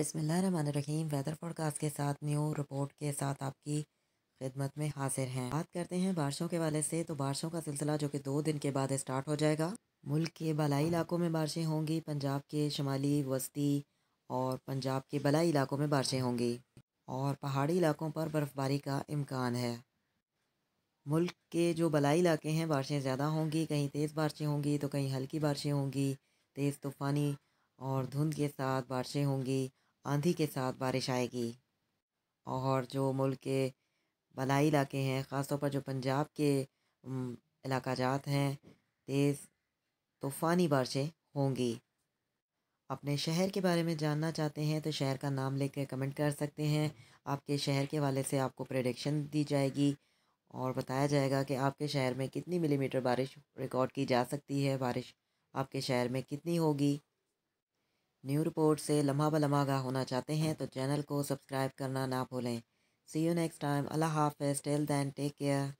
बसमीम weather forecast के साथ न्यू रिपोर्ट के साथ आपकी खिदमत में हाजिर हैं बात करते हैं बारिशों के वाले से तो बारिशों का सिलसिला जो कि दो दिन के बाद स्टार्ट हो जाएगा मुल्क के बलाई इलाकों में बारिशें होंगी पंजाब के शुमाली वस्ती और पंजाब के बलाई इलाकों में बारिशें होंगी और पहाड़ी इलाकों पर बर्फ़बारी का इम्कान है मुल्क के जो बलाई इलाके हैं बारिशें ज़्यादा होंगी कहीं तेज़ बारिशें होंगी तो कहीं हल्की बारिशें होंगी तेज़ तूफ़ानी और धुंध के साथ बारिशें होंगी आंधी के साथ बारिश आएगी और जो मुल्क के बलाई इलाके हैं ख़ासतौर पर जो पंजाब के इलाका जात हैं तेज़ तूफ़ानी बारिशें होंगी अपने शहर के बारे में जानना चाहते हैं तो शहर का नाम लेकर कमेंट कर सकते हैं आपके शहर के वाले से आपको प्रडिक्शन दी जाएगी और बताया जाएगा कि आपके शहर में कितनी मिलीमीटर बारिश रिकॉर्ड की जा सकती है बारिश आपके शहर में कितनी होगी न्यू रिपोर्ट से लम्हा लम्हा होना चाहते हैं तो चैनल को सब्सक्राइब करना ना भूलें सी यू नेक्स्ट टाइम अल्लाह हाफ टेल दैन टेक केयर